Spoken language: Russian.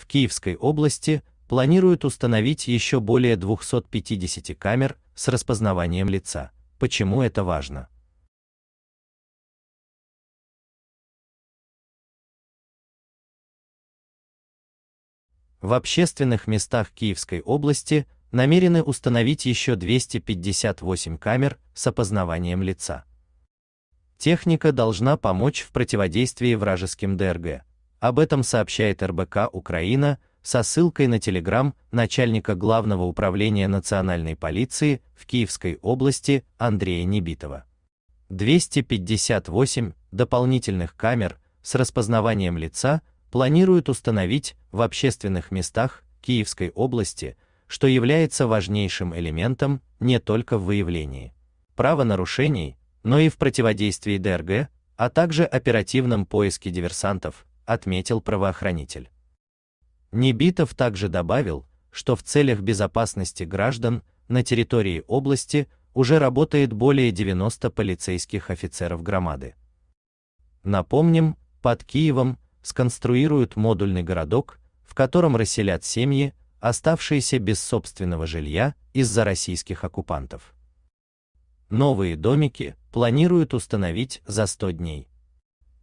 в Киевской области планируют установить еще более 250 камер с распознаванием лица. Почему это важно? В общественных местах Киевской области намерены установить еще 258 камер с опознаванием лица. Техника должна помочь в противодействии вражеским ДРГ, об этом сообщает РБК Украина со ссылкой на телеграм начальника Главного управления национальной полиции в Киевской области Андрея Небитова. 258 дополнительных камер с распознаванием лица планируют установить в общественных местах Киевской области, что является важнейшим элементом не только в выявлении правонарушений, но и в противодействии ДРГ, а также оперативном поиске диверсантов, отметил правоохранитель. Небитов также добавил, что в целях безопасности граждан на территории области уже работает более 90 полицейских офицеров громады. Напомним, под Киевом сконструируют модульный городок, в котором расселят семьи, оставшиеся без собственного жилья из-за российских оккупантов. Новые домики планируют установить за 100 дней